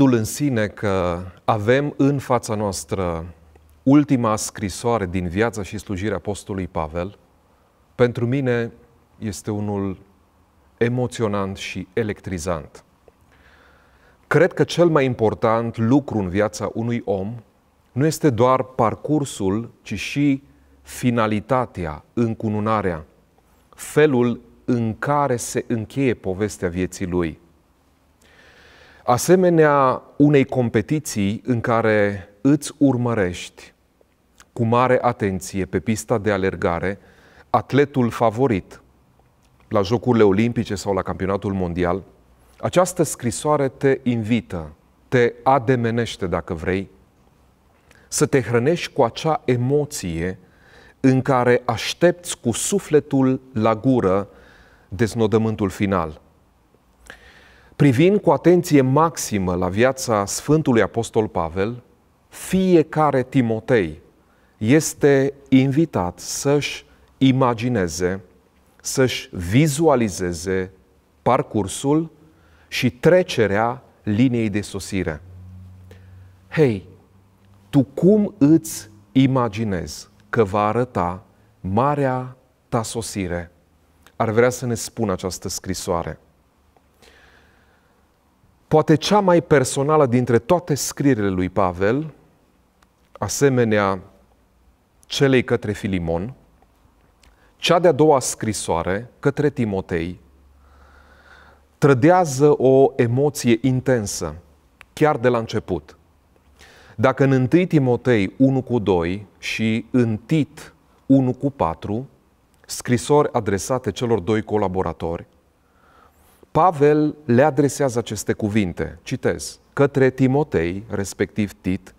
gândul în sine că avem în fața noastră ultima scrisoare din viața și slujirea Apostolului Pavel, pentru mine este unul emoționant și electrizant. Cred că cel mai important lucru în viața unui om nu este doar parcursul, ci și finalitatea, încununarea, felul în care se încheie povestea vieții lui – asemenea unei competiții în care îți urmărești cu mare atenție pe pista de alergare atletul favorit la Jocurile Olimpice sau la Campionatul Mondial, această scrisoare te invită, te ademenește, dacă vrei, să te hrănești cu acea emoție în care aștepți cu sufletul la gură deznodământul final – Privind cu atenție maximă la viața Sfântului Apostol Pavel, fiecare Timotei este invitat să-și imagineze, să-și vizualizeze parcursul și trecerea liniei de sosire. Hei, tu cum îți imaginezi că va arăta marea ta sosire? Ar vrea să ne spună această scrisoare poate cea mai personală dintre toate scrierile lui Pavel, asemenea celei către Filimon, cea de-a doua scrisoare către Timotei, trădează o emoție intensă, chiar de la început. Dacă în 1 Timotei 1 cu 2 și în Tit 1 cu 4, scrisori adresate celor doi colaboratori, Pavel le adresează aceste cuvinte, citez, către Timotei, respectiv Tit,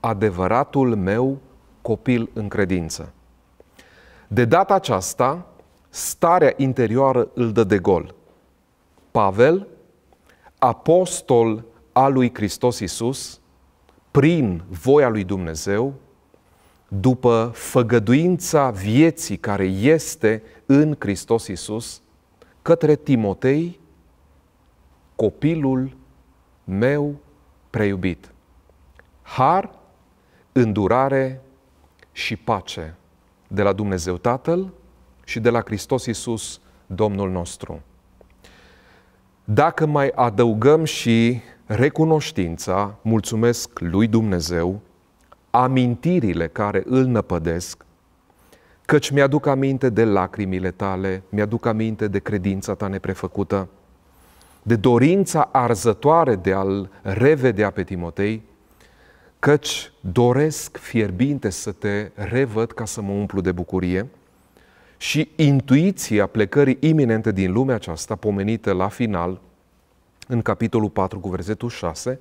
adevăratul meu copil în credință. De data aceasta, starea interioară îl dă de gol. Pavel, apostol al lui Hristos Isus, prin voia lui Dumnezeu, după făgăduința vieții care este în Hristos Isus, către Timotei, copilul meu preiubit. Har, îndurare și pace de la Dumnezeu Tatăl și de la Hristos Iisus, Domnul nostru. Dacă mai adăugăm și recunoștința, mulțumesc lui Dumnezeu, amintirile care îl năpădesc, căci mi-aduc aminte de lacrimile tale, mi-aduc aminte de credința ta neprefăcută, de dorința arzătoare de a-l revedea pe Timotei, căci doresc fierbinte să te revăd ca să mă umplu de bucurie și intuiția plecării iminente din lumea aceasta, pomenită la final, în capitolul 4 cu versetul 6,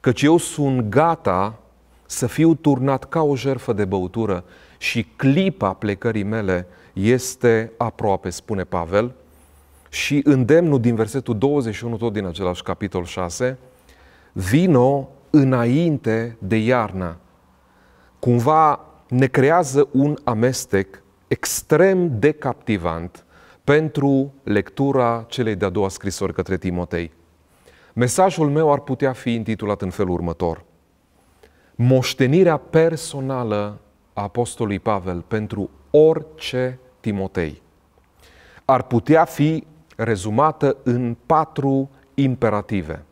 căci eu sunt gata să fiu turnat ca o jerfă de băutură și clipa plecării mele este aproape, spune Pavel, și îndemnul din versetul 21, tot din același capitol 6, vino înainte de iarna, Cumva ne creează un amestec extrem de captivant pentru lectura celei de-a doua scrisori către Timotei. Mesajul meu ar putea fi intitulat în felul următor. Moștenirea personală a Apostolului Pavel pentru orice Timotei ar putea fi rezumată în patru imperative.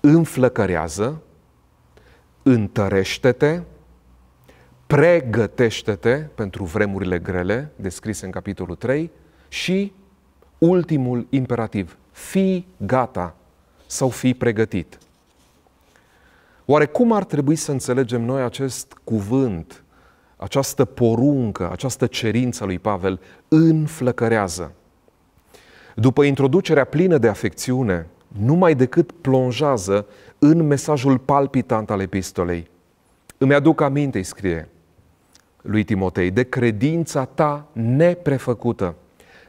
Înflăcărează, întărește-te, pregătește-te pentru vremurile grele, descrise în capitolul 3, și ultimul imperativ, fii gata sau fii pregătit. Oare cum ar trebui să înțelegem noi acest cuvânt, această poruncă, această cerință lui Pavel, înflăcărează? după introducerea plină de afecțiune, numai decât plonjează în mesajul palpitant al epistolei. Îmi aduc aminte, îi scrie lui Timotei, de credința ta neprefăcută,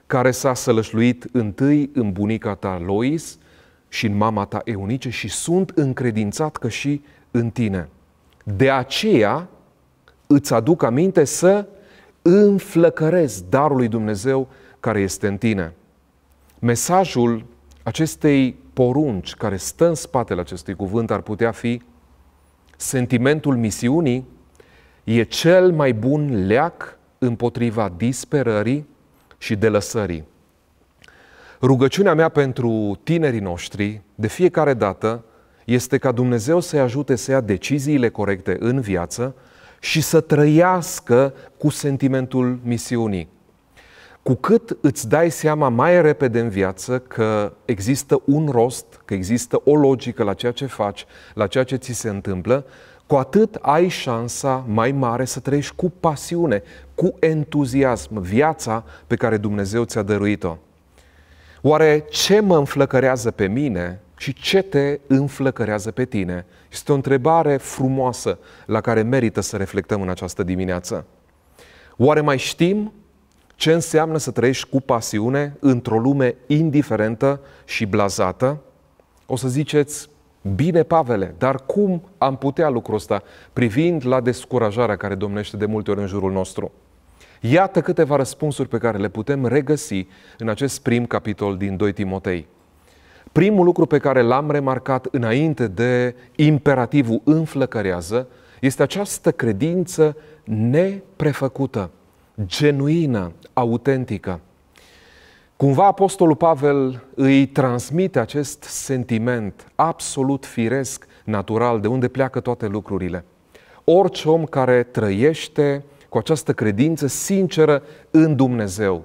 care s-a sălășluit întâi în bunica ta Lois și în mama ta Eunice și sunt încredințat că și în tine. De aceea îți aduc aminte să înflăcărezi darul lui Dumnezeu care este în tine. Mesajul acestei porunci care stă în spatele acestui cuvânt ar putea fi sentimentul misiunii e cel mai bun leac împotriva disperării și delăsării. Rugăciunea mea pentru tinerii noștri, de fiecare dată, este ca Dumnezeu să-i ajute să ia deciziile corecte în viață și să trăiască cu sentimentul misiunii. Cu cât îți dai seama mai repede în viață că există un rost, că există o logică la ceea ce faci, la ceea ce ți se întâmplă, cu atât ai șansa mai mare să trăiești cu pasiune, cu entuziasm viața pe care Dumnezeu ți-a dăruit-o. Oare ce mă înflăcărează pe mine și ce te înflăcărează pe tine? Este o întrebare frumoasă la care merită să reflectăm în această dimineață. Oare mai știm ce înseamnă să trăiești cu pasiune într-o lume indiferentă și blazată, o să ziceți, bine, Pavele, dar cum am putea lucrul ăsta privind la descurajarea care domnește de multe ori în jurul nostru? Iată câteva răspunsuri pe care le putem regăsi în acest prim capitol din 2 Timotei. Primul lucru pe care l-am remarcat înainte de imperativul înflăcărează este această credință neprefăcută genuină, autentică. Cumva Apostolul Pavel îi transmite acest sentiment absolut firesc, natural, de unde pleacă toate lucrurile. Orice om care trăiește cu această credință sinceră în Dumnezeu,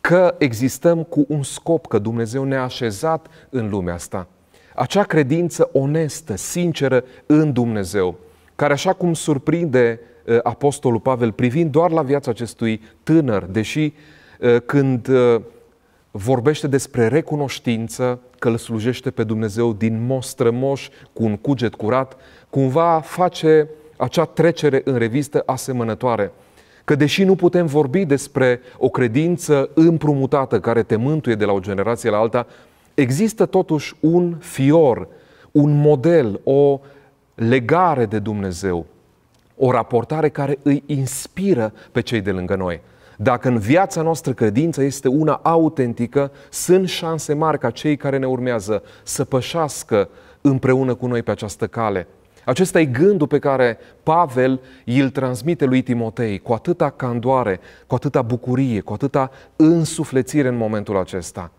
că existăm cu un scop, că Dumnezeu ne-a așezat în lumea asta. Acea credință onestă, sinceră în Dumnezeu, care așa cum surprinde Uh, Apostolul Pavel privind doar la viața acestui tânăr, deși uh, când uh, vorbește despre recunoștință că îl slujește pe Dumnezeu din mostrămoș, cu un cuget curat, cumva face acea trecere în revistă asemănătoare. Că deși nu putem vorbi despre o credință împrumutată care te mântuie de la o generație la alta, există totuși un fior, un model, o legare de Dumnezeu, o raportare care îi inspiră pe cei de lângă noi. Dacă în viața noastră credința este una autentică, sunt șanse mari ca cei care ne urmează să pășească împreună cu noi pe această cale. Acesta e gândul pe care Pavel îl transmite lui Timotei cu atâta candoare, cu atâta bucurie, cu atâta însuflețire în momentul acesta.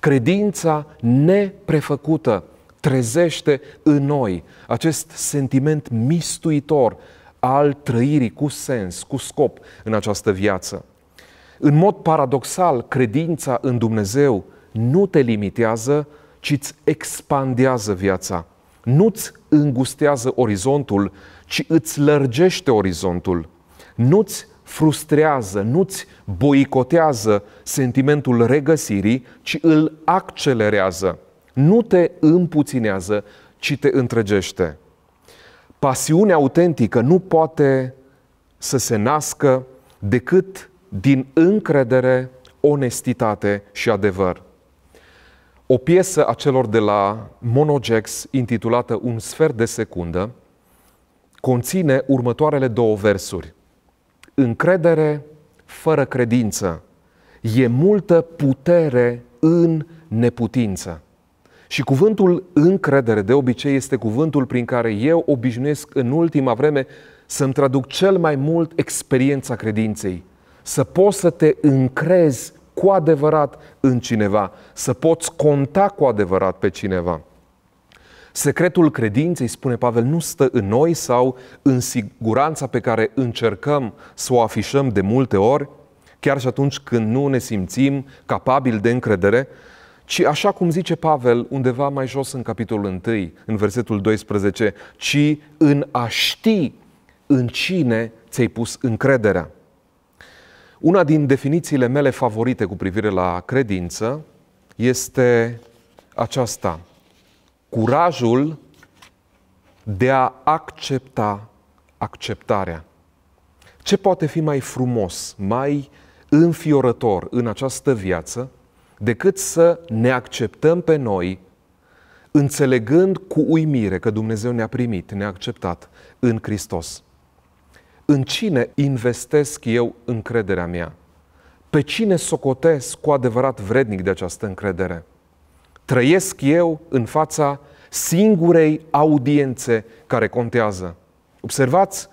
Credința neprefăcută trezește în noi acest sentiment mistuitor al trăirii cu sens, cu scop în această viață. În mod paradoxal, credința în Dumnezeu nu te limitează, ci îți expandează viața. nu îți îngustează orizontul, ci îți lărgește orizontul. nu îți frustrează, nu îți boicotează sentimentul regăsirii, ci îl accelerează. Nu te împuținează, ci te întregește pasiunea autentică nu poate să se nască decât din încredere, onestitate și adevăr. O piesă a celor de la Monogex, intitulată Un sfert de secundă, conține următoarele două versuri. Încredere fără credință. E multă putere în neputință. Și cuvântul încredere de obicei este cuvântul prin care eu obișnuiesc în ultima vreme să-mi traduc cel mai mult experiența credinței. Să poți să te încrezi cu adevărat în cineva, să poți conta cu adevărat pe cineva. Secretul credinței, spune Pavel, nu stă în noi sau în siguranța pe care încercăm să o afișăm de multe ori, chiar și atunci când nu ne simțim capabili de încredere, ci așa cum zice Pavel undeva mai jos în capitolul 1, în versetul 12, ci în a ști în cine ți-ai pus încrederea. Una din definițiile mele favorite cu privire la credință este aceasta. Curajul de a accepta acceptarea. Ce poate fi mai frumos, mai înfiorător în această viață decât să ne acceptăm pe noi, înțelegând cu uimire că Dumnezeu ne-a primit, ne-a acceptat în Hristos. În cine investesc eu încrederea mea? Pe cine socotesc cu adevărat vrednic de această încredere? Trăiesc eu în fața singurei audiențe care contează. Observați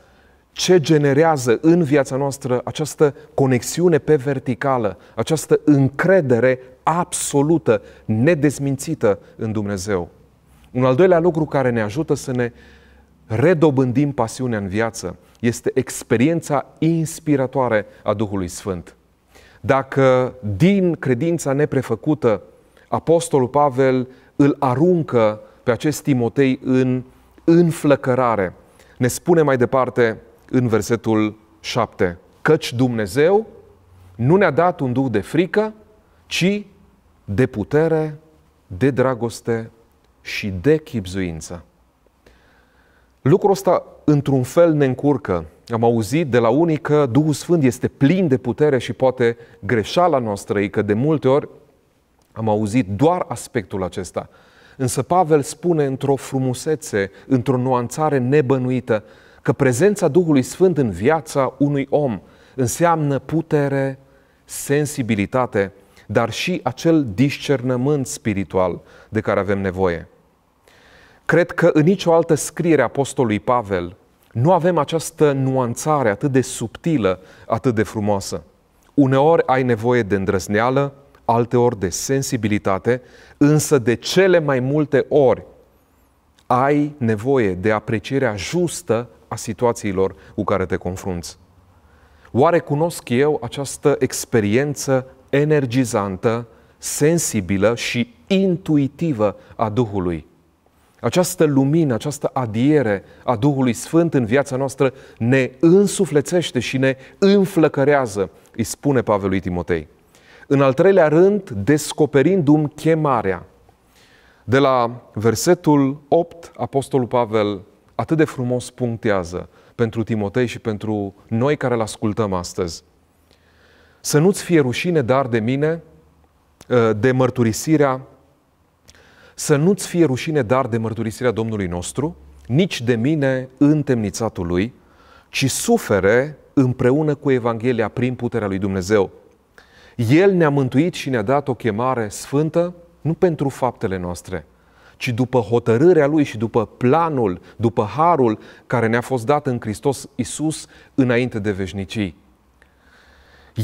ce generează în viața noastră această conexiune pe verticală, această încredere absolută, nedezmințită în Dumnezeu. Un al doilea lucru care ne ajută să ne redobândim pasiunea în viață este experiența inspiratoare a Duhului Sfânt. Dacă din credința neprefăcută, Apostolul Pavel îl aruncă pe acest Timotei în înflăcărare. Ne spune mai departe în versetul 7, căci Dumnezeu nu ne-a dat un duh de frică, ci de putere, de dragoste și de chipzuință. Lucrul ăsta, într-un fel, ne încurcă. Am auzit de la unii că Duhul Sfânt este plin de putere și poate greșeala noastră e că de multe ori am auzit doar aspectul acesta. Însă Pavel spune într-o frumusețe, într-o nuanțare nebănuită, că prezența Duhului Sfânt în viața unui om înseamnă putere, sensibilitate dar și acel discernământ spiritual de care avem nevoie. Cred că în nicio altă scriere a apostolului Pavel nu avem această nuanțare atât de subtilă, atât de frumoasă. Uneori ai nevoie de îndrăzneală, alteori de sensibilitate, însă de cele mai multe ori ai nevoie de aprecierea justă a situațiilor cu care te confrunți. Oare cunosc eu această experiență energizantă, sensibilă și intuitivă a Duhului. Această lumină, această adiere a Duhului Sfânt în viața noastră ne însuflețește și ne înflăcărează, îi spune Pavel lui Timotei. În al treilea rând, descoperindu-mi chemarea. De la versetul 8, Apostolul Pavel atât de frumos punctează pentru Timotei și pentru noi care îl ascultăm astăzi. Să nu-ți fie rușine dar de mine, ă, de mărturisirea, să nu-ți fie rușine dar de mărturisirea Domnului nostru, nici de mine întemnițatul lui, ci sufere împreună cu Evanghelia prin puterea lui Dumnezeu. El ne-a mântuit și ne-a dat o chemare sfântă, nu pentru faptele noastre, ci după hotărârea Lui și după planul, după harul care ne-a fost dat în Hristos Isus înainte de veșnicii.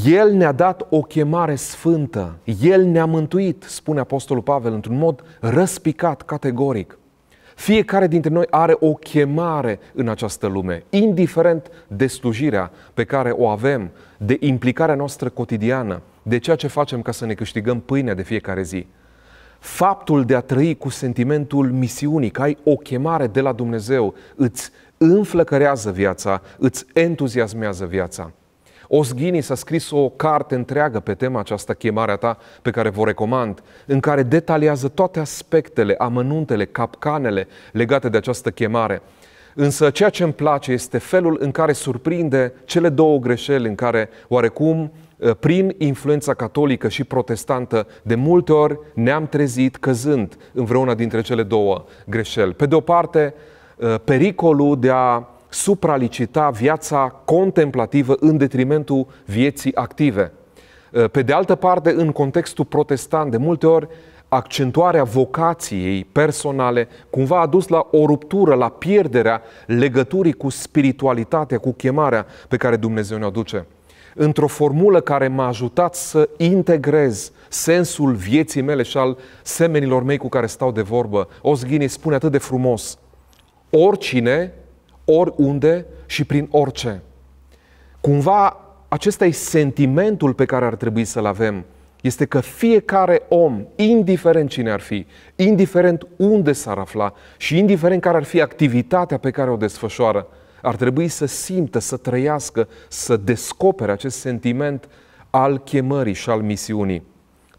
El ne-a dat o chemare sfântă, El ne-a mântuit, spune Apostolul Pavel într-un mod răspicat, categoric. Fiecare dintre noi are o chemare în această lume, indiferent de slujirea pe care o avem, de implicarea noastră cotidiană, de ceea ce facem ca să ne câștigăm pâinea de fiecare zi. Faptul de a trăi cu sentimentul misiunii, că ai o chemare de la Dumnezeu, îți înflăcărează viața, îți entuziasmează viața. Osghini s-a scris o carte întreagă pe tema aceasta, chemarea ta, pe care vă recomand, în care detaliază toate aspectele, amănuntele, capcanele legate de această chemare. Însă ceea ce îmi place este felul în care surprinde cele două greșeli în care oarecum ă, prin influența catolică și protestantă, de multe ori ne-am trezit căzând în vreuna dintre cele două greșeli. Pe de o parte, ă, pericolul de a supralicita viața contemplativă în detrimentul vieții active. Ă, pe de altă parte, în contextul protestant, de multe ori, accentuarea vocației personale cumva a dus la o ruptură, la pierderea legăturii cu spiritualitatea, cu chemarea pe care Dumnezeu ne-o duce. Într-o formulă care m-a ajutat să integrez sensul vieții mele și al semenilor mei cu care stau de vorbă, Osghini spune atât de frumos, oricine oriunde și prin orice. Cumva acesta e sentimentul pe care ar trebui să-l avem. Este că fiecare om, indiferent cine ar fi, indiferent unde s-ar afla și indiferent care ar fi activitatea pe care o desfășoară, ar trebui să simtă, să trăiască, să descopere acest sentiment al chemării și al misiunii.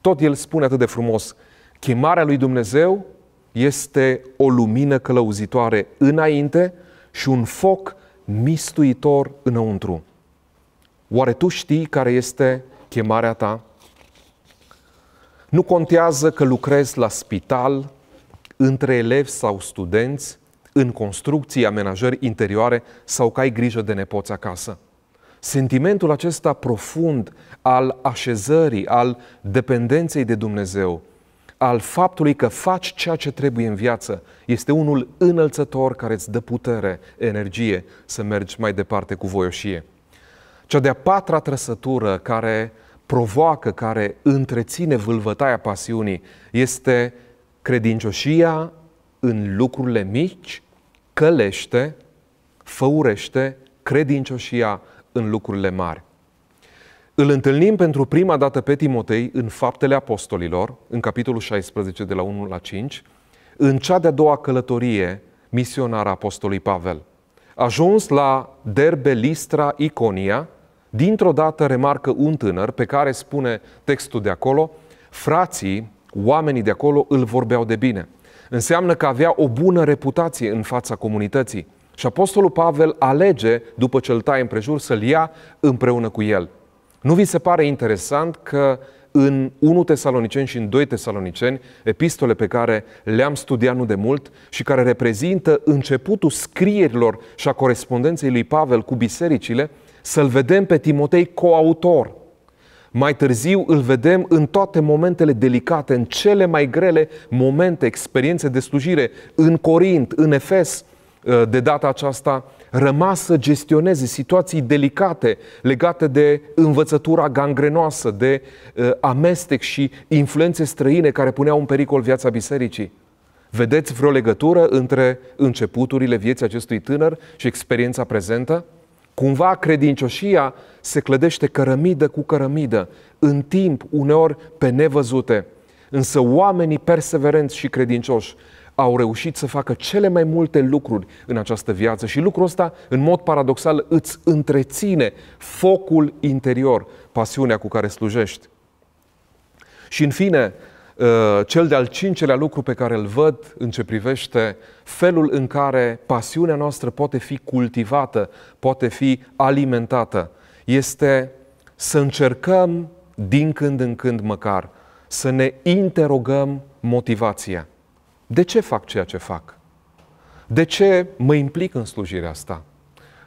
Tot el spune atât de frumos, chemarea lui Dumnezeu este o lumină călăuzitoare înainte și un foc mistuitor înăuntru. Oare tu știi care este chemarea ta? Nu contează că lucrezi la spital, între elevi sau studenți, în construcții, amenajări interioare sau că ai grijă de nepoți acasă. Sentimentul acesta profund al așezării, al dependenței de Dumnezeu, al faptului că faci ceea ce trebuie în viață este unul înălțător care îți dă putere, energie să mergi mai departe cu voioșie. Cea de-a patra trăsătură care provoacă, care întreține vâlvătaia pasiunii este credincioșia în lucrurile mici, călește, făurește credincioșia în lucrurile mari. Îl întâlnim pentru prima dată pe Timotei în Faptele Apostolilor, în capitolul 16, de la 1 la 5, în cea de-a doua călătorie misionară a Apostolului Pavel. Ajuns la Derbe, Listra, Iconia, dintr-o dată remarcă un tânăr pe care spune textul de acolo, frații, oamenii de acolo îl vorbeau de bine. Înseamnă că avea o bună reputație în fața comunității. Și Apostolul Pavel alege, după ce îl taie împrejur, să-l ia împreună cu el – nu vi se pare interesant că în 1 Tesaloniceni și în 2 Tesaloniceni, epistole pe care le-am studiat nu de mult și care reprezintă începutul scrierilor și a corespondenței lui Pavel cu bisericile, să-l vedem pe Timotei coautor. Mai târziu îl vedem în toate momentele delicate, în cele mai grele momente, experiențe de slujire, în Corint, în Efes, de data aceasta rămas să gestioneze situații delicate legate de învățătura gangrenoasă, de uh, amestec și influențe străine care puneau în pericol viața bisericii. Vedeți vreo legătură între începuturile vieții acestui tânăr și experiența prezentă? Cumva credincioșia se clădește cărămidă cu cărămidă, în timp, uneori pe nevăzute. Însă oamenii perseverenți și credincioși au reușit să facă cele mai multe lucruri în această viață și lucrul ăsta, în mod paradoxal, îți întreține focul interior, pasiunea cu care slujești. Și în fine, uh, cel de-al cincelea lucru pe care îl văd în ce privește felul în care pasiunea noastră poate fi cultivată, poate fi alimentată, este să încercăm din când în când măcar să ne interogăm motivația. De ce fac ceea ce fac? De ce mă implic în slujirea asta?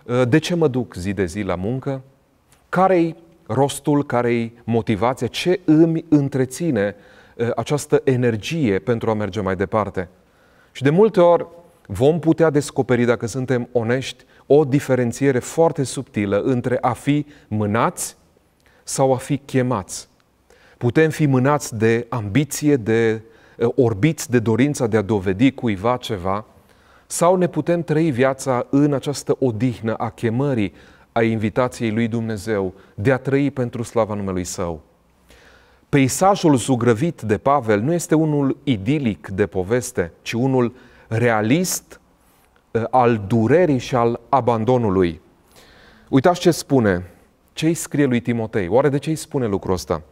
Ă, de ce mă duc zi de zi la muncă? Care-i rostul, care-i motivația? Ce îmi întreține ă, această energie pentru a merge mai departe? Și de multe ori vom putea descoperi, dacă suntem onești, o diferențiere foarte subtilă între a fi mânați sau a fi chemați. Putem fi mânați de ambiție, de Eh, orbiți de dorința de a dovedi cuiva ceva, sau ne putem trăi viața în această odihnă a chemării, a invitației lui Dumnezeu de a trăi pentru slava numelui Său. Peisajul zugrăvit de Pavel nu este unul idilic de poveste, ci unul realist eh, al durerii și al abandonului. Uitați ce spune, ce îi scrie lui Timotei? Oare de ce îi spune lucrul ăsta?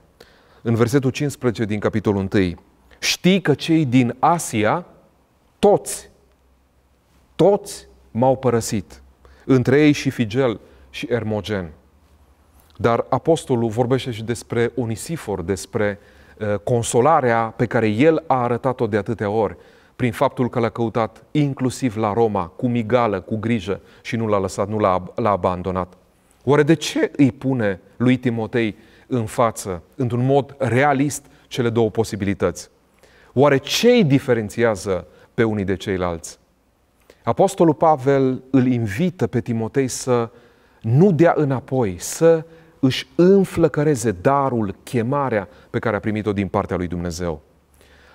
În versetul 15 din capitolul 1, Știi că cei din Asia, toți, toți m-au părăsit, între ei și Figel și Ermogen. Dar apostolul vorbește și despre Onisifor, despre uh, consolarea pe care el a arătat-o de atâtea ori, prin faptul că l-a căutat inclusiv la Roma, cu migală, cu grijă și nu l-a lăsat, nu l-a, l-a abandonat. Oare de ce îi pune lui Timotei în față, într-un mod realist, cele două posibilități? Oare ce îi diferențiază pe unii de ceilalți? Apostolul Pavel îl invită pe Timotei să nu dea înapoi, să își înflăcăreze darul, chemarea pe care a primit-o din partea lui Dumnezeu.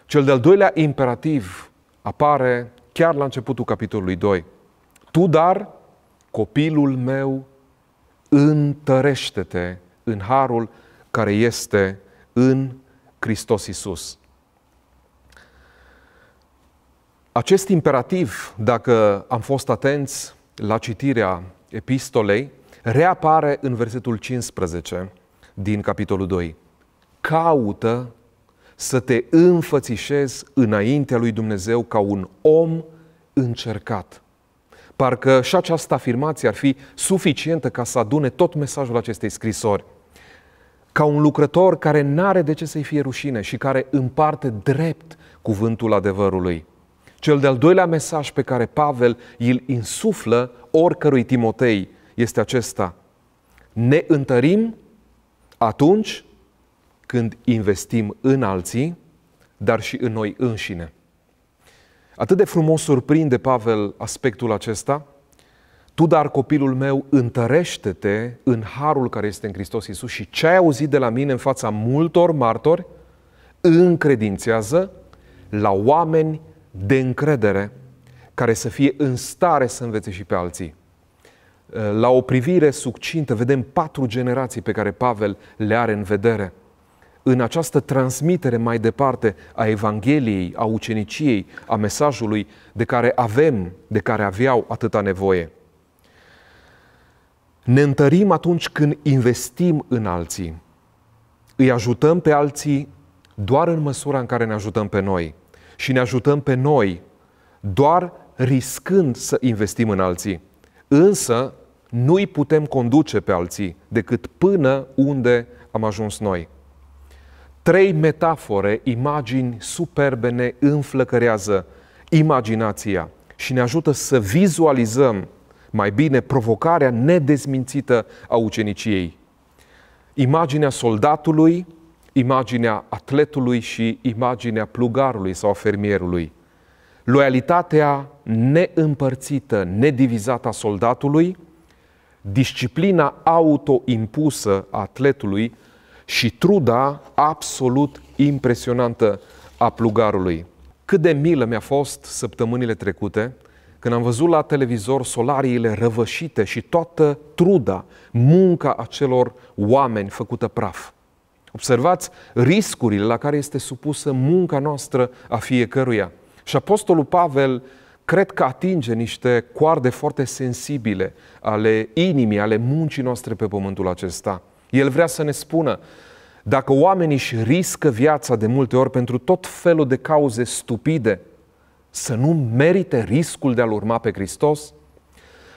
Cel de-al doilea imperativ apare chiar la începutul capitolului 2. Tu, dar, copilul meu, întărește-te în harul care este în Hristos Isus. Acest imperativ, dacă am fost atenți la citirea epistolei, reapare în versetul 15 din capitolul 2. Caută să te înfățișezi înaintea lui Dumnezeu ca un om încercat. Parcă și această afirmație ar fi suficientă ca să adune tot mesajul acestei scrisori. Ca un lucrător care n-are de ce să-i fie rușine și care împarte drept cuvântul adevărului. Cel de-al doilea mesaj pe care Pavel îl insuflă oricărui Timotei este acesta. Ne întărim atunci când investim în alții, dar și în noi înșine. Atât de frumos surprinde Pavel aspectul acesta. Tu, dar copilul meu, întărește-te în harul care este în Hristos Iisus și ce ai auzit de la mine în fața multor martori, încredințează la oameni de încredere care să fie în stare să învețe și pe alții. Uh, la o privire succintă vedem patru generații pe care Pavel le are în vedere. În această transmitere mai departe a Evangheliei, a uceniciei, a mesajului de care avem, de care aveau atâta nevoie. Ne întărim atunci când investim în alții. Îi ajutăm pe alții doar în măsura în care ne ajutăm pe noi – și ne ajutăm pe noi, doar riscând să investim în alții. Însă, nu îi putem conduce pe alții decât până unde am ajuns noi. Trei metafore, imagini superbe ne înflăcărează imaginația și ne ajută să vizualizăm mai bine provocarea nedezmințită a uceniciei. Imaginea soldatului imaginea atletului și imaginea plugarului sau fermierului. Loialitatea neîmpărțită, nedivizată a soldatului, disciplina autoimpusă a atletului și truda absolut impresionantă a plugarului. Cât de milă mi-a fost săptămânile trecute când am văzut la televizor solariile răvășite și toată truda, munca acelor oameni făcută praf. Observați riscurile la care este supusă munca noastră a fiecăruia. Și Apostolul Pavel cred că atinge niște coarde foarte sensibile ale inimii, ale muncii noastre pe pământul acesta. El vrea să ne spună, dacă oamenii își riscă viața de multe ori pentru tot felul de cauze stupide, să nu merite riscul de a-L urma pe Hristos?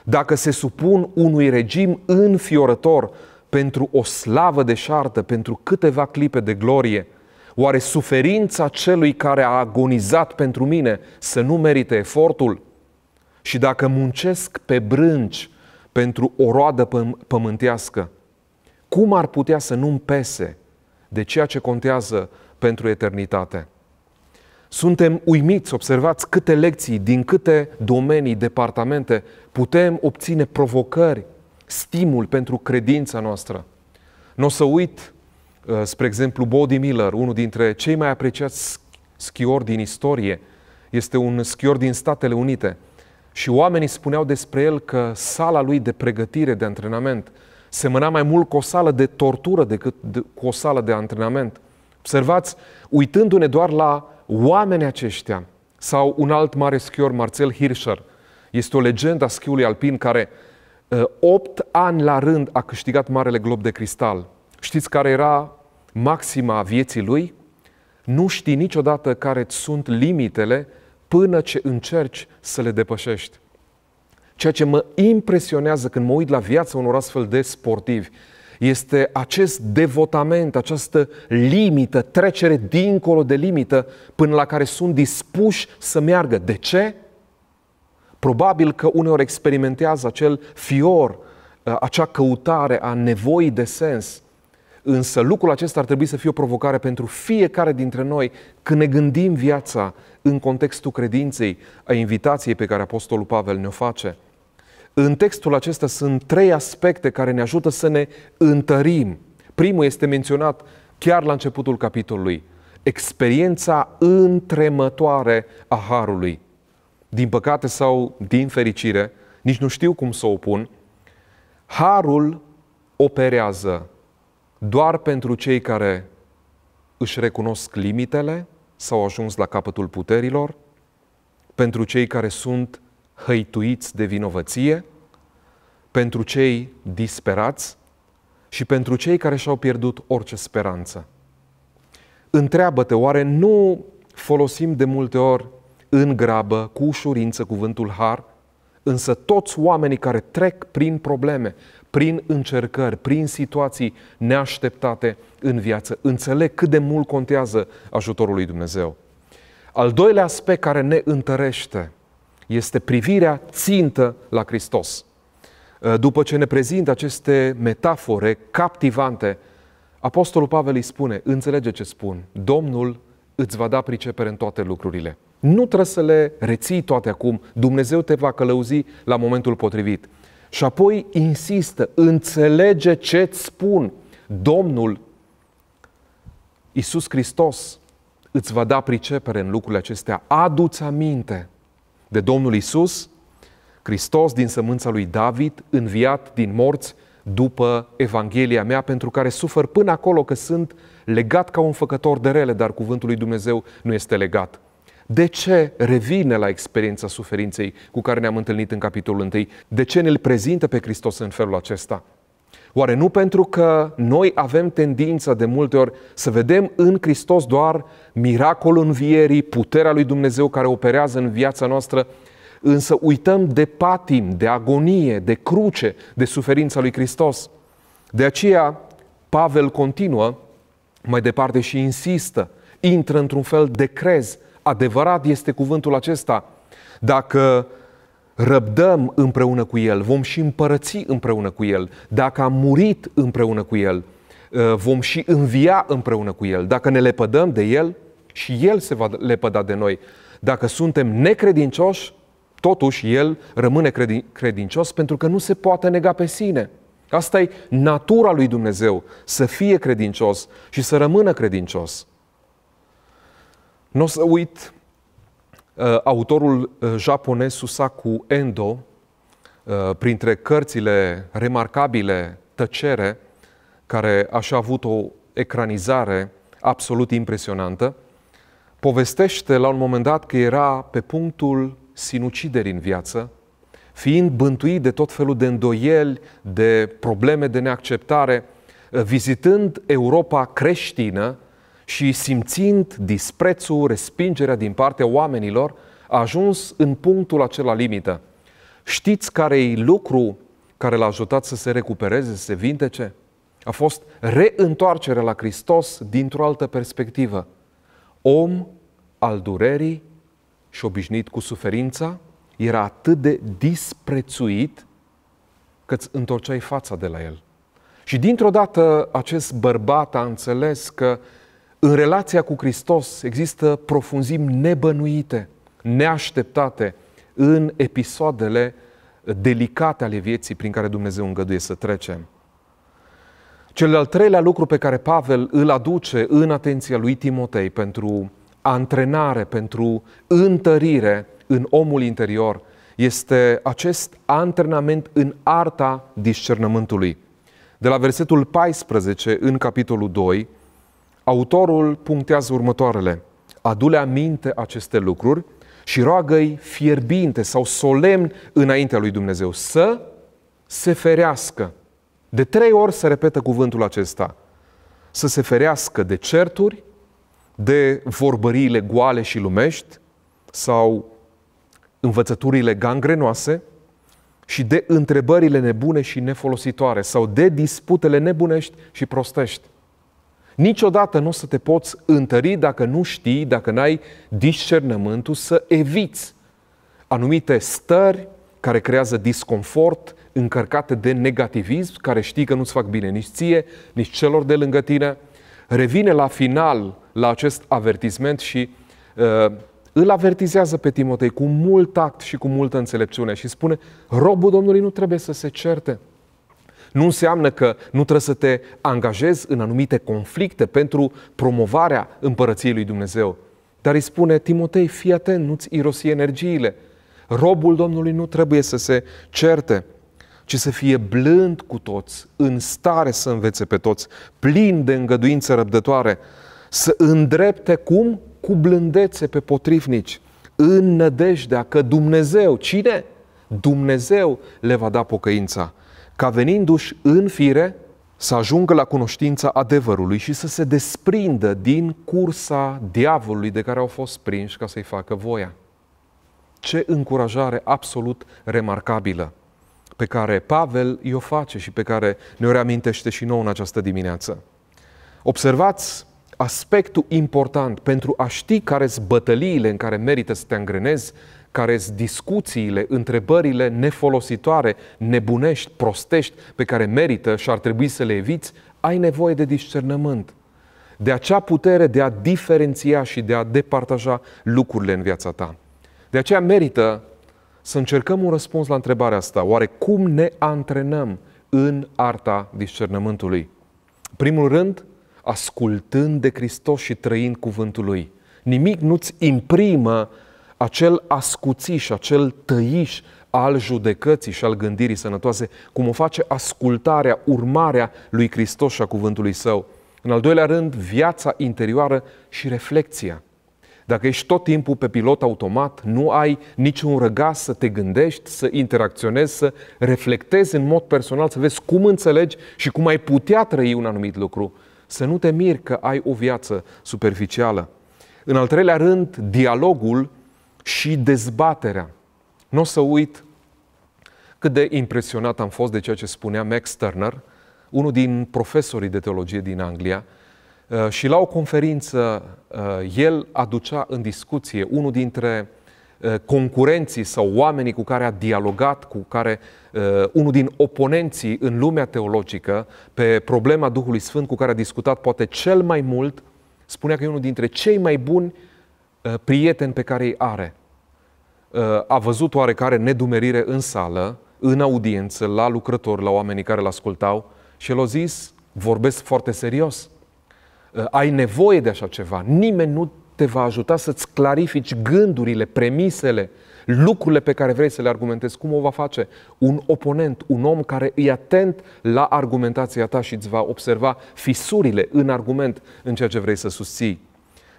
Dacă se supun unui regim înfiorător pentru o slavă de șartă, pentru câteva clipe de glorie? Oare suferința celui care a agonizat pentru mine să nu merite efortul? Și dacă muncesc pe brânci pentru o roadă păm- pământească, cum ar putea să nu-mi pese de ceea ce contează pentru eternitate? Suntem uimiți, observați câte lecții, din câte domenii, departamente putem obține provocări stimul pentru credința noastră. Nu o să uit, uh, spre exemplu, Body Miller, unul dintre cei mai apreciați schiori din istorie. Este un schior din Statele Unite. Și oamenii spuneau despre el că sala lui de pregătire, de antrenament, semăna mai mult cu o sală de tortură decât cu o sală de antrenament. Observați, uitându-ne doar la oamenii aceștia, sau un alt mare schior, Marcel Hirscher, este o legendă a schiului alpin care 8 uh, ani la rând a câștigat Marele Glob de Cristal. Știți care era maxima vieții lui? Nu știi niciodată care sunt limitele până ce încerci să le depășești. Ceea ce mă impresionează când mă uit la viața unor astfel de sportivi este acest devotament, această limită, trecere dincolo de limită până la care sunt dispuși să meargă. De ce? Probabil că uneori experimentează acel fior, uh, acea căutare a nevoii de sens. Însă lucrul acesta ar trebui să fie o provocare pentru fiecare dintre noi când ne gândim viața în contextul credinței, a invitației pe care Apostolul Pavel ne-o face. În textul acesta sunt trei aspecte care ne ajută să ne întărim. Primul este menționat chiar la începutul capitolului, experiența întremătoare a Harului din păcate sau din fericire, nici nu știu cum să o pun, harul operează doar pentru cei care își recunosc limitele, sau au ajuns la capătul puterilor, pentru cei care sunt hăituiți de vinovăție, pentru cei disperați și pentru cei care și-au pierdut orice speranță. Întreabă-te, oare nu folosim de multe ori în grabă, cu ușurință, cuvântul har, însă toți oamenii care trec prin probleme, prin încercări, prin situații neașteptate în viață, înțeleg cât de mult contează ajutorul lui Dumnezeu. Al doilea aspect care ne întărește este privirea țintă la Hristos. Ă, după ce ne prezintă aceste metafore captivante, Apostolul Pavel îi spune, înțelege ce spun, Domnul îți va da pricepere în toate lucrurile. Nu trebuie să le reții toate acum. Dumnezeu te va călăuzi la momentul potrivit. Și apoi insistă, înțelege ce îți spun. Domnul Iisus Hristos îți va da pricepere în lucrurile acestea. Adu-ți aminte de Domnul Iisus, Hristos din sămânța lui David, înviat din morți după Evanghelia mea, pentru care sufăr până acolo că sunt legat ca un făcător de rele, dar cuvântul lui Dumnezeu nu este legat. De ce revine la experiența suferinței cu care ne-am întâlnit în capitolul 1? De ce ne-l prezintă pe Hristos în felul acesta? Oare nu pentru că noi avem tendința de multe ori să vedem în Hristos doar miracolul învierii, puterea lui Dumnezeu care operează în viața noastră, însă uităm de patim, de agonie, de cruce, de suferința lui Hristos. De aceea, Pavel continuă mai departe și insistă, intră într-un fel de crez Adevărat este cuvântul acesta. Dacă răbdăm împreună cu El, vom și împărăți împreună cu El. Dacă am murit împreună cu El, ă, vom și învia împreună cu El. Dacă ne lepădăm de El, și El se va lepăda de noi. Dacă suntem necredincioși, totuși El rămâne credincios pentru că nu se poate nega pe sine. Asta e natura lui Dumnezeu, să fie credincios și să rămână credincios. Nu o să uit, uh, autorul uh, japonez Susaku Endo, uh, printre cărțile remarcabile Tăcere, care așa a avut o ecranizare absolut impresionantă, povestește la un moment dat că era pe punctul sinuciderii în viață, fiind bântuit de tot felul de îndoieli, de probleme de neacceptare, vizitând Europa creștină, și simțind disprețul, respingerea din partea oamenilor, a ajuns în punctul acela limită. Știți care e lucru care l-a ajutat să se recupereze, să se vindece? A fost reîntoarcerea la Hristos dintr-o altă perspectivă. Om al durerii și obișnuit cu suferința, era atât de disprețuit că îți întorceai fața de la el. Și dintr-o dată acest bărbat a înțeles că în relația cu Hristos există profunzimi nebănuite, neașteptate în episoadele delicate ale vieții prin care Dumnezeu îngăduie să trecem. Cel al treilea lucru pe care Pavel îl aduce în atenția lui Timotei pentru antrenare, pentru întărire în omul interior, este acest antrenament în arta discernământului. De la versetul 14 în capitolul 2, Autorul punctează următoarele. Adule aminte aceste lucruri și roagă-i fierbinte sau solemn înaintea lui Dumnezeu să se ferească. De trei ori se repetă cuvântul acesta. Să se ferească de certuri, de vorbăriile goale și lumești sau învățăturile gangrenoase și de întrebările nebune și nefolositoare sau de disputele nebunești și prostești. Niciodată nu o să te poți întări dacă nu știi, dacă n-ai discernământul să eviți anumite stări care creează disconfort, încărcate de negativism, care știi că nu-ți fac bine nici ție, nici celor de lângă tine. Revine la final la acest avertisment și uh, îl avertizează pe Timotei cu mult tact și cu multă înțelepciune și spune, robul Domnului nu trebuie să se certe. Nu înseamnă că nu trebuie să te angajezi în anumite conflicte pentru promovarea împărăției lui Dumnezeu. Dar îi spune Timotei, fii atent, nu-ți irosi energiile. Robul Domnului nu trebuie să se certe, ci să fie blând cu toți, în stare să învețe pe toți, plin de îngăduință răbdătoare, să îndrepte cum? Cu blândețe pe potrivnici, în nădejdea că Dumnezeu, cine? Dumnezeu le va da pocăința ca venindu-și în fire să ajungă la cunoștința adevărului și să se desprindă din cursa diavolului de care au fost prinși ca să-i facă voia. Ce încurajare absolut remarcabilă pe care Pavel i-o face și pe care ne-o reamintește și nouă în această dimineață. Observați aspectul important pentru a ști care sunt bătăliile în care merită să te angrenezi, care sunt discuțiile, întrebările nefolositoare, nebunești, prostești, pe care merită și ar trebui să le eviți, ai nevoie de discernământ, de acea putere de a diferenția și de a departaja lucrurile în viața ta. De aceea merită să încercăm un răspuns la întrebarea asta. Oare cum ne antrenăm în arta discernământului? Primul rând, ascultând de Hristos și trăind cuvântul Lui. Nimic nu-ți imprimă acel ascuțiș, acel tăiș al judecății și al gândirii sănătoase, cum o face ascultarea, urmarea lui Hristos și a cuvântului său. În al doilea rând, viața interioară și reflexia. Dacă ești tot timpul pe pilot automat, nu ai niciun răgaz să te gândești, să interacționezi, să reflectezi în mod personal, să vezi cum înțelegi și cum ai putea trăi un anumit lucru. Să nu te miri că ai o viață superficială. În al treilea rând, dialogul și dezbaterea. Nu o să uit cât de impresionat am fost de ceea ce spunea Max Turner, unul din profesorii de teologie din Anglia, uh, și la o conferință uh, el aducea în discuție unul dintre uh, concurenții sau oamenii cu care a dialogat, cu care unul din oponenții în lumea teologică pe problema Duhului Sfânt cu care a discutat poate cel mai mult, spunea că e unul dintre cei mai buni Uh, prieteni pe care îi are. Uh, a văzut oarecare nedumerire în sală, în audiență, la lucrători, la oamenii care îl ascultau și el a zis, vorbesc foarte serios, uh, ai nevoie de așa ceva, nimeni nu te va ajuta să-ți clarifici gândurile, premisele, lucrurile pe care vrei să le argumentezi. Cum o va face? Un oponent, un om care e atent la argumentația ta și îți va observa fisurile în argument în ceea ce vrei să susții.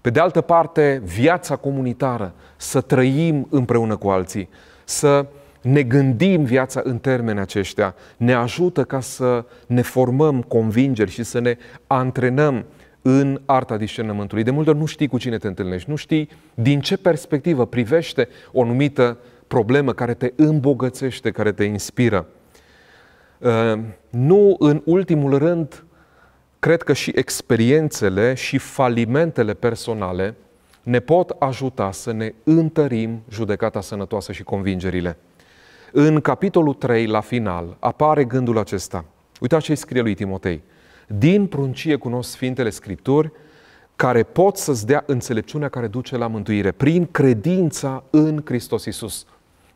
Pe de altă parte, viața comunitară, să trăim împreună cu alții, să ne gândim viața în termeni aceștia, ne ajută ca să ne formăm convingeri și să ne antrenăm în arta discernământului. De multe ori nu știi cu cine te întâlnești, nu știi din ce perspectivă privește o anumită problemă care te îmbogățește, care te inspiră. Uh, nu în ultimul rând cred că și experiențele și falimentele personale ne pot ajuta să ne întărim judecata sănătoasă și convingerile. În capitolul 3, la final, apare gândul acesta. Uitați ce scrie lui Timotei. Din pruncie cunosc Sfintele Scripturi, care pot să-ți dea înțelepciunea care duce la mântuire, prin credința în Hristos Isus.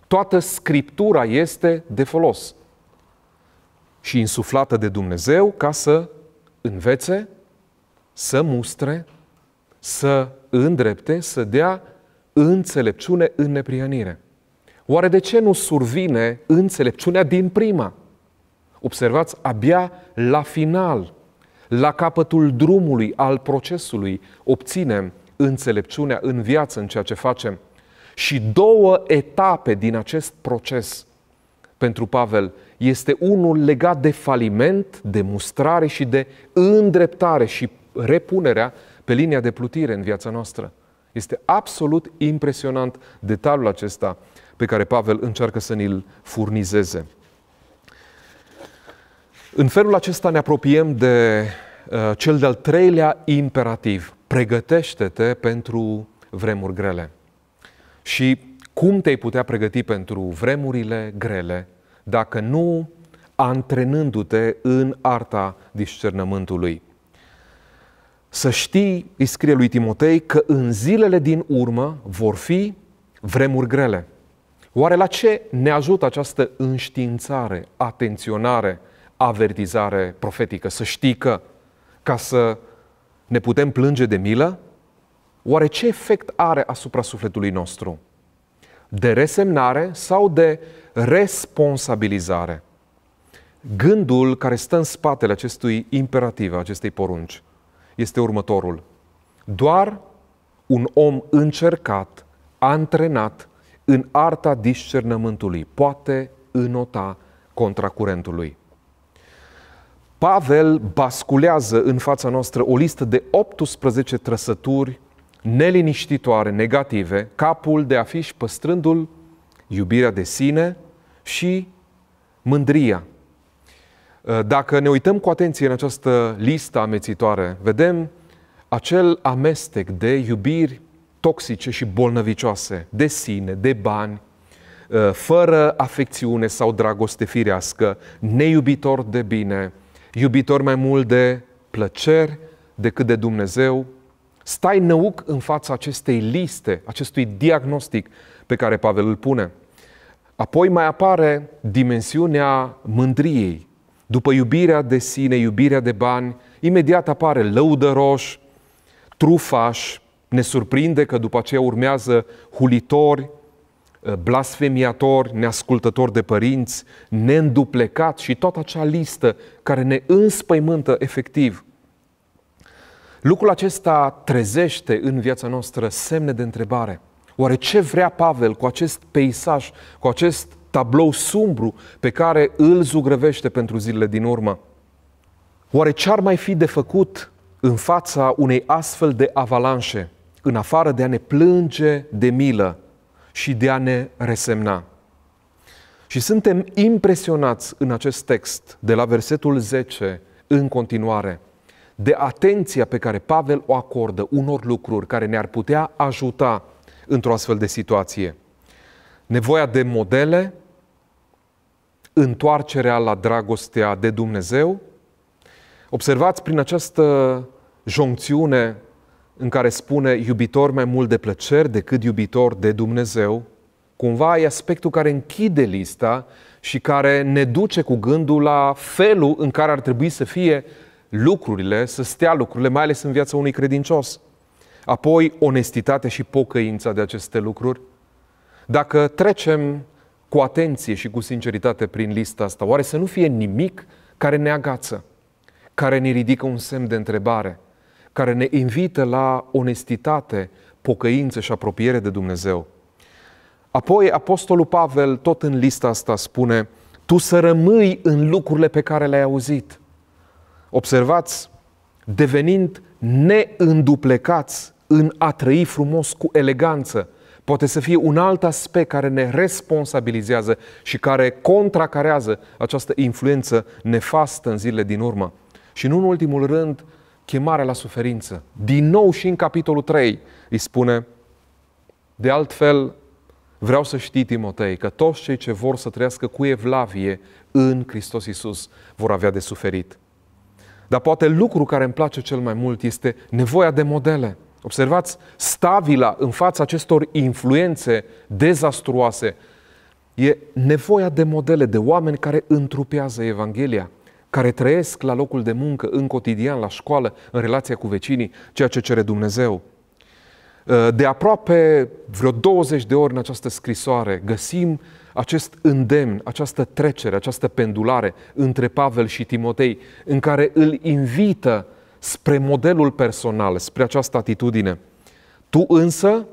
Toată Scriptura este de folos și insuflată de Dumnezeu ca să învețe, să mustre, să îndrepte, să dea înțelepciune în neprianire. Oare de ce nu survine înțelepciunea din prima? Observați, abia la final, la capătul drumului al procesului, obținem înțelepciunea în viață, în ceea ce facem. Și două etape din acest proces pentru Pavel este unul legat de faliment, de mustrare și de îndreptare și repunerea pe linia de plutire în viața noastră. Este absolut impresionant detaliul acesta pe care Pavel încearcă să ni-l furnizeze. În felul acesta ne apropiem de uh, cel de-al treilea imperativ. Pregătește-te pentru vremuri grele. Și cum te-ai putea pregăti pentru vremurile grele dacă nu antrenându-te în arta discernământului. Să știi, îi scrie lui Timotei, că în zilele din urmă vor fi vremuri grele. Oare la ce ne ajută această înștiințare, atenționare, avertizare profetică? Să știi că ca să ne putem plânge de milă? Oare ce efect are asupra sufletului nostru? De resemnare sau de responsabilizare. Gândul care stă în spatele acestui imperativ, acestei porunci, este următorul. Doar un om încercat, antrenat în arta discernământului, poate înota contracurentului. Pavel basculează în fața noastră o listă de 18 trăsături neliniștitoare, negative, capul de afiș păstrându-l iubirea de sine, și mândria. Uh, dacă ne uităm cu atenție în această listă amețitoare, vedem acel amestec de iubiri toxice și bolnăvicioase, de sine, de bani, uh, fără afecțiune sau dragoste firească, neiubitor de bine, iubitor mai mult de plăceri decât de Dumnezeu, stai năuc în fața acestei liste, acestui diagnostic pe care Pavel îl pune – Apoi mai apare dimensiunea mândriei. După iubirea de sine, iubirea de bani, imediat apare lăudăroș, trufaș, ne surprinde că după aceea urmează hulitori, eh, blasfemiatori, neascultători de părinți, neînduplecat și toată acea listă care ne înspăimântă efectiv. Lucrul acesta trezește în viața noastră semne de întrebare – Oare ce vrea Pavel cu acest peisaj, cu acest tablou sumbru pe care îl zugrăvește pentru zilele din urmă? Oare ce ar mai fi de făcut în fața unei astfel de avalanșe, în afară de a ne plânge de milă și de a ne resemna? Și suntem impresionați în acest text, de la versetul 10 în continuare, de atenția pe care Pavel o acordă unor lucruri care ne-ar putea ajuta într-o astfel de situație. Nevoia de modele, întoarcerea la dragostea de Dumnezeu. Observați prin această joncțiune în care spune iubitor mai mult de plăceri decât iubitor de Dumnezeu, cumva e aspectul care închide lista și care ne duce cu gândul la felul în care ar trebui să fie lucrurile, să stea lucrurile, mai ales în viața unui credincios apoi onestitatea și pocăința de aceste lucruri? Dacă trecem cu atenție și cu sinceritate prin lista asta, oare să nu fie nimic care ne agață, care ne ridică un semn de întrebare, care ne invită la onestitate, pocăință și apropiere de Dumnezeu? Apoi, Apostolul Pavel, tot în lista asta, spune, tu să rămâi în lucrurile pe care le-ai auzit. Observați, devenind neînduplecați în a trăi frumos cu eleganță poate să fie un alt aspect care ne responsabilizează și care contracarează această influență nefastă în zilele din urmă. Și nu în ultimul rând, chemarea la suferință. Din nou și în capitolul 3 îi spune, de altfel, vreau să știi, Timotei, că toți cei ce vor să trăiască cu evlavie în Hristos Iisus vor avea de suferit. Dar poate lucru care îmi place cel mai mult este nevoia de modele – observați, stabila în fața acestor influențe dezastruoase e nevoia de modele, de oameni care întrupează Evanghelia, care trăiesc la locul de muncă, în cotidian, la școală, în relația cu vecinii, ceea ce cere Dumnezeu. Ă, de aproape vreo 20 de ori în această scrisoare găsim acest îndemn, această trecere, această pendulare între Pavel și Timotei, în care îl invită spre modelul personal, spre această atitudine. Tu însă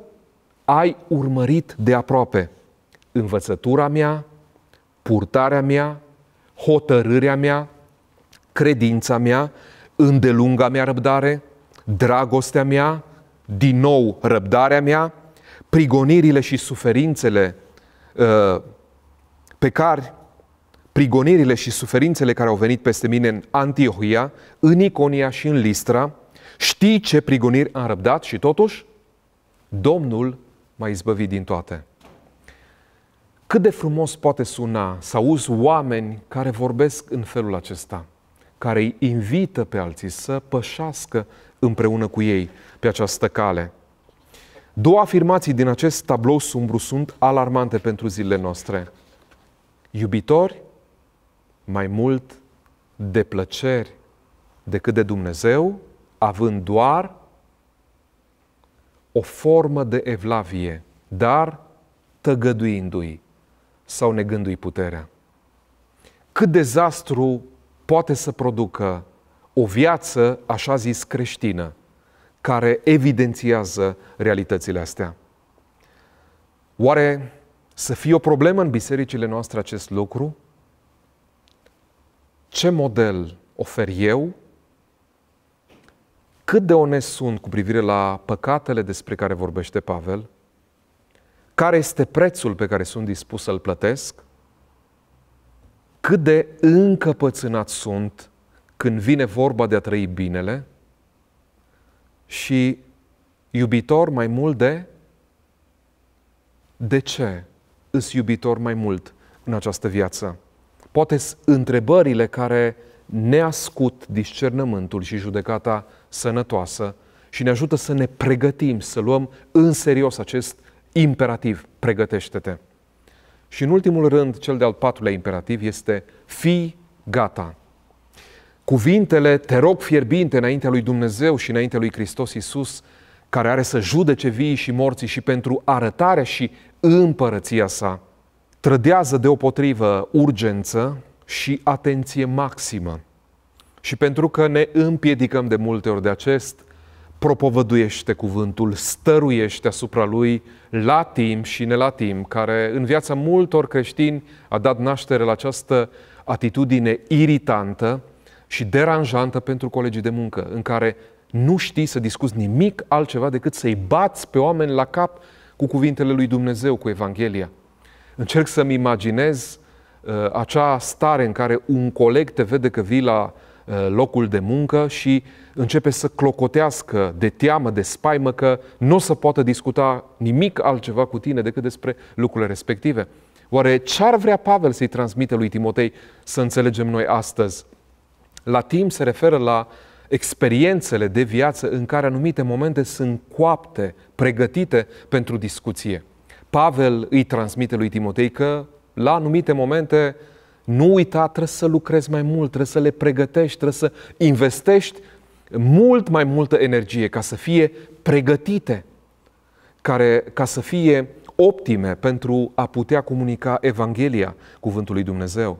ai urmărit de aproape învățătura mea, purtarea mea, hotărârea mea, credința mea, îndelunga mea răbdare, dragostea mea, din nou răbdarea mea, prigonirile și suferințele uh, pe care prigonirile și suferințele care au venit peste mine în Antiohia, în Iconia și în Listra, știi ce prigoniri am răbdat și totuși Domnul m-a izbăvit din toate. Cât de frumos poate suna să auzi oameni care vorbesc în felul acesta, care îi invită pe alții să pășească împreună cu ei pe această cale. Două afirmații din acest tablou sumbru sunt alarmante pentru zilele noastre. Iubitori mai mult de plăceri decât de Dumnezeu, având doar o formă de evlavie, dar tăgăduindu-i sau negându-i puterea. Cât dezastru poate să producă o viață, așa zis, creștină, care evidențiază realitățile astea. Oare să fie o problemă în bisericile noastre acest lucru? ce model ofer eu, cât de onest sunt cu privire la păcatele despre care vorbește Pavel, care este prețul pe care sunt dispus să-l plătesc, cât de încăpățânat sunt când vine vorba de a trăi binele și iubitor mai mult de de ce îs iubitor mai mult în această viață. Poate întrebările care ne ascut discernământul și judecata sănătoasă și ne ajută să ne pregătim, să luăm în serios acest imperativ, pregătește-te. Și în ultimul rând, cel de-al patrulea imperativ este fii gata. Cuvintele te rog fierbinte înaintea lui Dumnezeu și înaintea lui Hristos Iisus, care are să judece vii și morții și pentru arătarea și împărăția sa – trădează deopotrivă urgență și atenție maximă. Și pentru că ne împiedicăm de multe ori de acest, propovăduiește cuvântul, stăruiește asupra lui la timp și ne la timp, care în viața multor creștini a dat naștere la această atitudine iritantă și deranjantă pentru colegii de muncă, în care nu știi să discuți nimic altceva decât să-i bați pe oameni la cap cu cuvintele lui Dumnezeu, cu Evanghelia. Încerc să-mi imaginez uh, acea stare în care un coleg te vede că vii la uh, locul de muncă și începe să clocotească de teamă, de spaimă că nu o să poată discuta nimic altceva cu tine decât despre lucrurile respective. Oare ce ar vrea Pavel să-i transmite lui Timotei să înțelegem noi astăzi? La timp se referă la experiențele de viață în care anumite momente sunt coapte, pregătite pentru discuție. Pavel îi transmite lui Timotei că la anumite momente nu uita, trebuie să lucrezi mai mult, trebuie să le pregătești, trebuie să investești mult mai multă energie ca să fie pregătite, care, ca să fie optime pentru a putea comunica Evanghelia cuvântului Dumnezeu.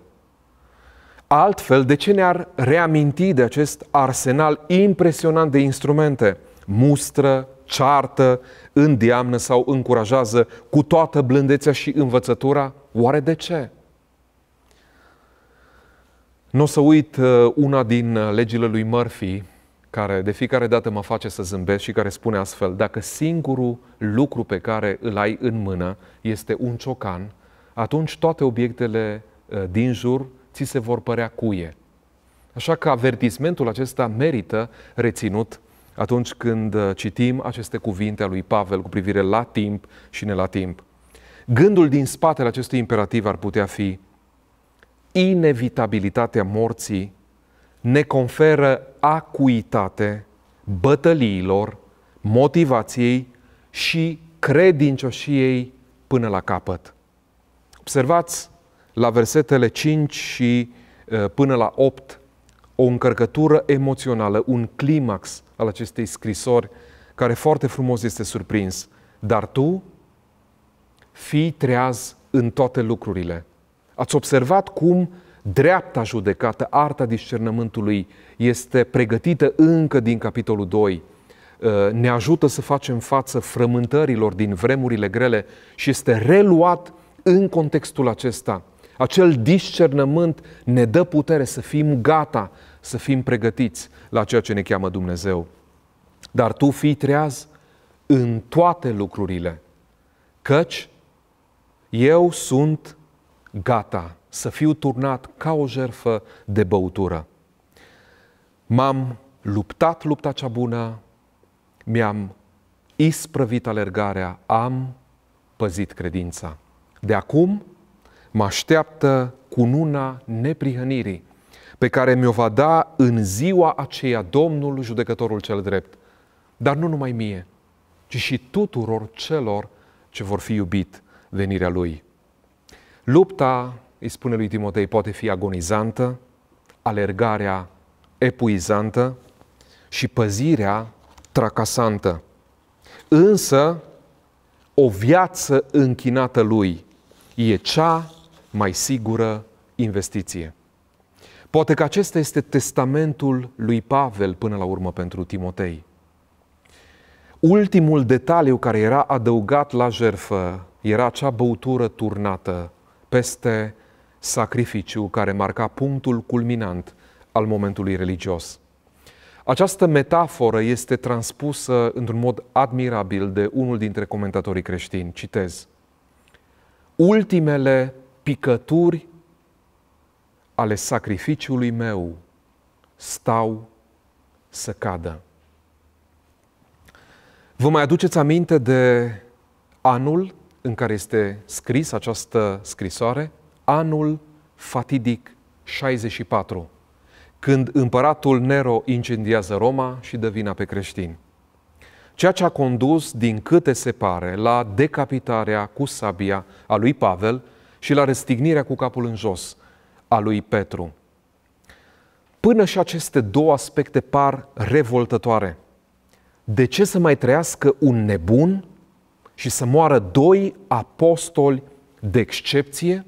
Altfel, de ce ne-ar reaminti de acest arsenal impresionant de instrumente? Mustră, ceartă, îndeamnă sau încurajează cu toată blândețea și învățătura? Oare de ce? Nu o să uit uh, una din uh, legile lui Murphy, care de fiecare dată mă face să zâmbesc și care spune astfel, dacă singurul lucru pe care îl ai în mână este un ciocan, atunci toate obiectele uh, din jur ți se vor părea cuie. Așa că avertismentul acesta merită reținut atunci când uh, citim aceste cuvinte ale lui Pavel cu privire la timp și ne la timp. Gândul din spatele acestui imperativ ar putea fi inevitabilitatea morții ne conferă acuitate bătăliilor, motivației și credincioșiei până la capăt. Observați la versetele 5 și uh, până la 8 o încărcătură emoțională, un climax al acestei scrisori, care foarte frumos este surprins. Dar tu fii treaz în toate lucrurile. Ați observat cum dreapta judecată, arta discernământului, este pregătită încă din capitolul 2. Uh, ne ajută să facem față frământărilor din vremurile grele și este reluat în contextul acesta. Acel discernământ ne dă putere să fim gata să fim pregătiți la ceea ce ne cheamă Dumnezeu. Dar tu fii treaz în toate lucrurile, căci eu sunt gata să fiu turnat ca o jerfă de băutură. M-am luptat lupta cea bună, mi-am isprăvit alergarea, am păzit credința. De acum mă așteaptă cununa neprihănirii, pe care mi-o va da în ziua aceea Domnul judecătorul cel drept. Dar nu numai mie, ci și tuturor celor ce vor fi iubit venirea Lui. Lupta, îi spune lui Timotei, poate fi agonizantă, alergarea epuizantă și păzirea tracasantă. Însă, o viață închinată Lui e cea mai sigură investiție. Poate că acesta este testamentul lui Pavel până la urmă pentru Timotei. Ultimul detaliu care era adăugat la jerfă era acea băutură turnată peste sacrificiu care marca punctul culminant al momentului religios. Această metaforă este transpusă într-un mod admirabil de unul dintre comentatorii creștini. Citez. Ultimele picături ale sacrificiului meu stau să cadă. Vă mai aduceți aminte de anul în care este scris această scrisoare? Anul fatidic 64, când împăratul Nero incendiază Roma și dă vina pe creștini. Ceea ce a condus, din câte se pare, la decapitarea cu sabia a lui Pavel și la răstignirea cu capul în jos – a lui Petru. Până și aceste două aspecte par revoltătoare. De ce să mai trăiască un nebun și să moară doi apostoli de excepție?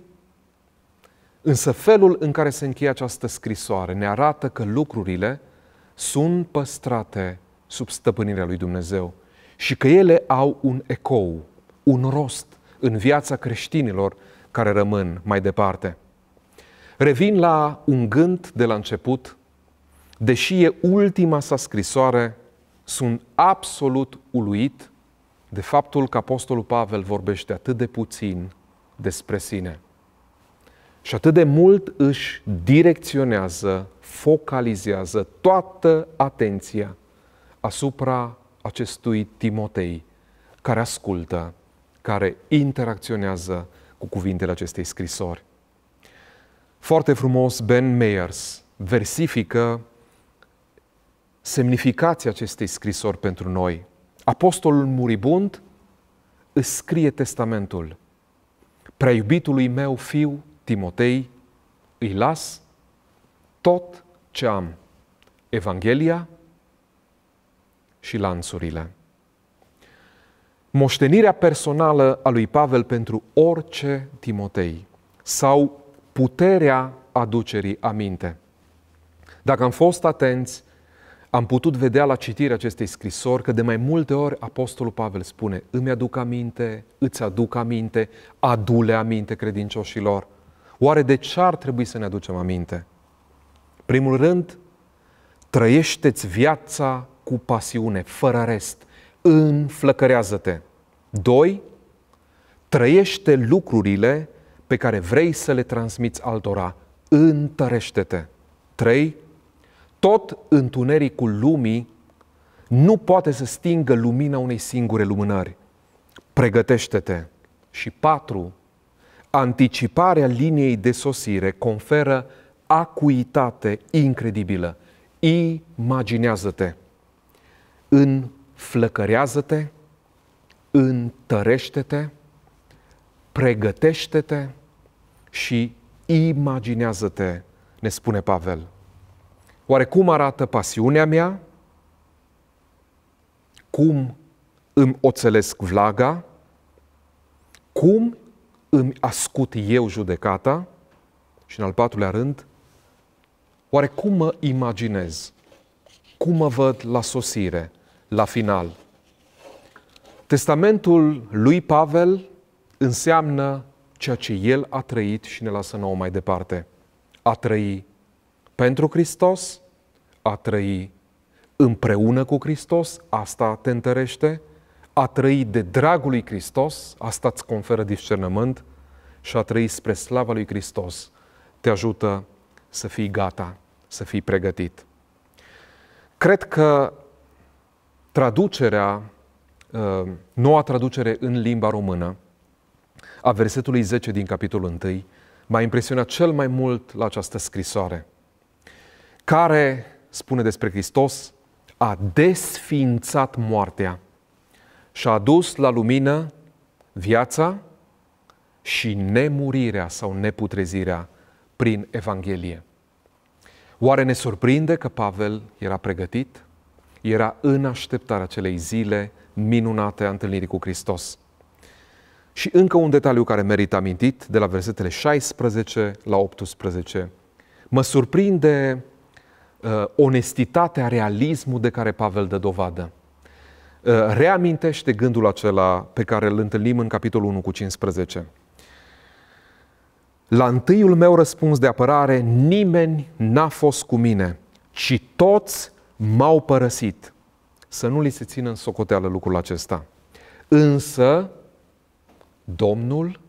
Însă felul în care se încheie această scrisoare ne arată că lucrurile sunt păstrate sub stăpânirea lui Dumnezeu și că ele au un ecou, un rost în viața creștinilor care rămân mai departe. Revin la un gând de la început. Deși e ultima sa scrisoare, sunt absolut uluit de faptul că Apostolul Pavel vorbește atât de puțin despre sine și atât de mult își direcționează, focalizează toată atenția asupra acestui Timotei care ascultă, care interacționează cu cuvintele acestei scrisori. Foarte frumos Ben Meyers versifică semnificația acestei scrisori pentru noi. Apostolul muribund îți scrie testamentul. Prea iubitului meu fiu, Timotei, îi las tot ce am. Evanghelia și lanțurile. Moștenirea personală a lui Pavel pentru orice Timotei sau puterea aducerii aminte. Dacă am fost atenți, am putut vedea la citirea acestei scrisori că de mai multe ori Apostolul Pavel spune Îmi aduc aminte, îți aduc aminte, adule aminte credincioșilor. Oare de ce ar trebui să ne aducem aminte? Primul rând, trăiește-ți viața cu pasiune, fără rest. Înflăcărează-te. Doi, trăiește lucrurile pe care vrei să le transmiți altora, întărește-te. 3. Tot întunericul lumii nu poate să stingă lumina unei singure lumânări. Pregătește-te. Și 4. Anticiparea liniei de sosire conferă acuitate incredibilă. Imaginează-te. Înflăcărează-te, întărește-te, pregătește-te, și imaginează-te, ne spune Pavel. Oare cum arată pasiunea mea? Cum îmi oțelesc vlaga? Cum îmi ascut eu judecata? Și în al patrulea rând, oare cum mă imaginez? Cum mă văd la sosire, la final? Testamentul lui Pavel înseamnă ceea ce El a trăit și ne lasă nouă mai departe. A trăi pentru Hristos, a trăi împreună cu Hristos, asta te întărește, a trăi de dragul lui Hristos, asta îți conferă discernământ și a trăi spre slava lui Hristos te ajută să fii gata, să fii pregătit. Cred că traducerea, uh, noua traducere în limba română, a versetului 10 din capitolul 1 m-a impresionat cel mai mult la această scrisoare, care spune despre Hristos, a desfințat moartea și a adus la lumină viața și nemurirea sau neputrezirea prin Evanghelie. Oare ne surprinde că Pavel era pregătit? Era în așteptarea acelei zile minunate a întâlnirii cu Hristos. Și încă un detaliu care merită amintit de la versetele 16 la 18. Mă surprinde uh, onestitatea, realismul de care Pavel dă dovadă. Uh, reamintește gândul acela pe care îl întâlnim în capitolul 1 cu 15. La întâiul meu răspuns de apărare, nimeni n-a fost cu mine, ci toți m-au părăsit. Să nu li se țină în socoteală lucrul acesta. Însă, Domnul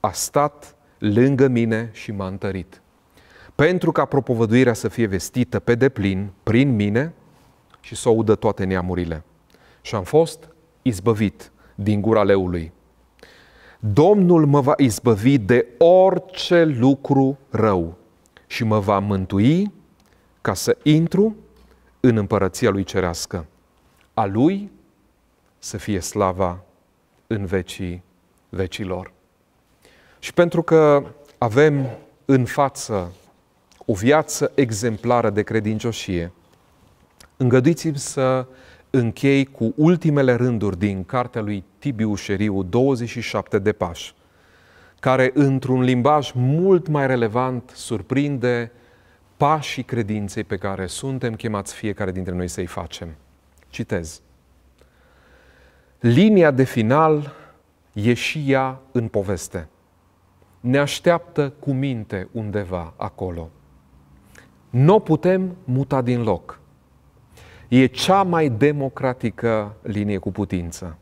a stat lângă mine și m-a întărit. Pentru ca propovăduirea să fie vestită pe deplin prin mine și să o udă toate neamurile. Și am fost izbăvit din gura leului. Domnul mă va izbăvi de orice lucru rău și mă va mântui ca să intru în împărăția lui cerească. A lui să fie slava în vecii vecilor. Și pentru că avem în față o viață exemplară de credincioșie, îngăduiți-mi să închei cu ultimele rânduri din cartea lui Tibiu Șeriu, 27 de pași, care într-un limbaj mult mai relevant surprinde pașii credinței pe care suntem chemați fiecare dintre noi să-i facem. Citez. Linia de final e și ea în poveste. Ne așteaptă cu minte undeva acolo. Nu putem muta din loc. E cea mai democratică linie cu putință.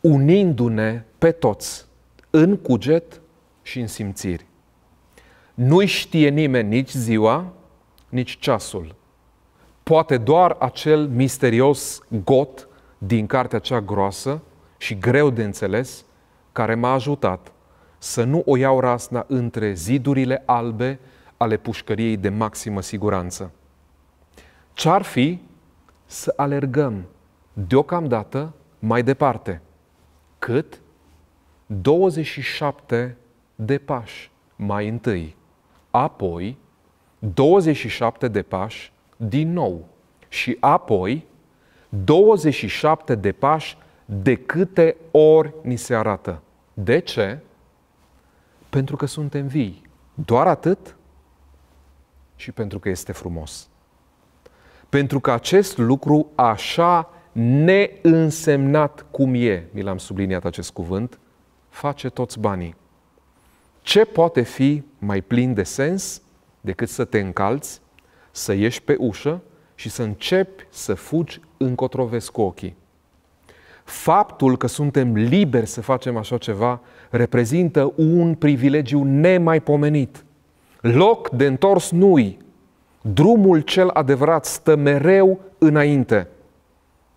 Unindu-ne pe toți în cuget și în simțiri. nu știe nimeni nici ziua, nici ceasul. Poate doar acel misterios got din cartea cea groasă și greu de înțeles, care m-a ajutat să nu o iau rasna între zidurile albe ale pușcăriei de maximă siguranță. Ce-ar fi să alergăm deocamdată mai departe? Cât? 27 de pași mai întâi, apoi 27 de pași din nou și apoi 27 de pași de câte ori ni se arată. De ce? Pentru că suntem vii. Doar atât și pentru că este frumos. Pentru că acest lucru așa neînsemnat cum e, mi l-am subliniat acest cuvânt, face toți banii. Ce poate fi mai plin de sens decât să te încalți, să ieși pe ușă și să începi să fugi încotro cu ochii. Faptul că suntem liberi să facem așa ceva reprezintă un privilegiu nemaipomenit. Loc de întors nu Drumul cel adevărat stă mereu înainte.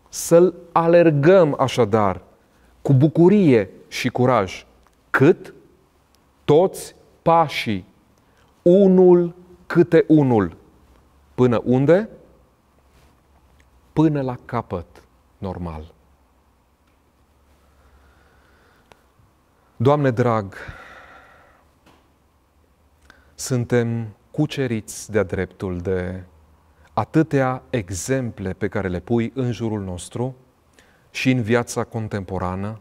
Să-l alergăm așadar cu bucurie și curaj, cât toți pașii, unul câte unul. Până unde? până la capăt normal. Doamne drag, suntem cuceriți de-a dreptul de atâtea exemple pe care le pui în jurul nostru și în viața contemporană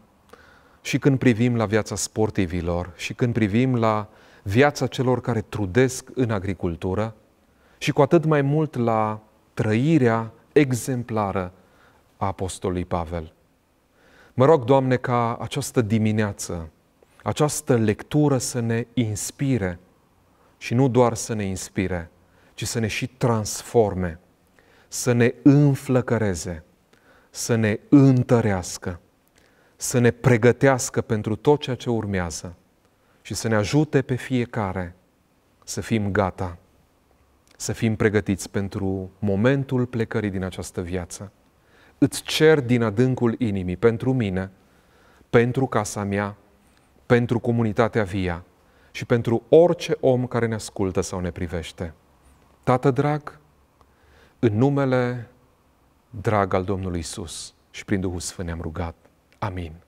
și când privim la viața sportivilor și când privim la viața celor care trudesc în agricultură și cu atât mai mult la trăirea exemplară a Apostolului Pavel. Mă rog, Doamne, ca această dimineață, această lectură să ne inspire și nu doar să ne inspire, ci să ne și transforme, să ne înflăcăreze, să ne întărească, să ne pregătească pentru tot ceea ce urmează și să ne ajute pe fiecare să fim gata să fim pregătiți pentru momentul plecării din această viață. Îți cer din adâncul inimii pentru mine, pentru casa mea, pentru comunitatea via și pentru orice om care ne ascultă sau ne privește. Tată drag, în numele drag al Domnului Isus și prin Duhul Sfânt ne-am rugat. Amin.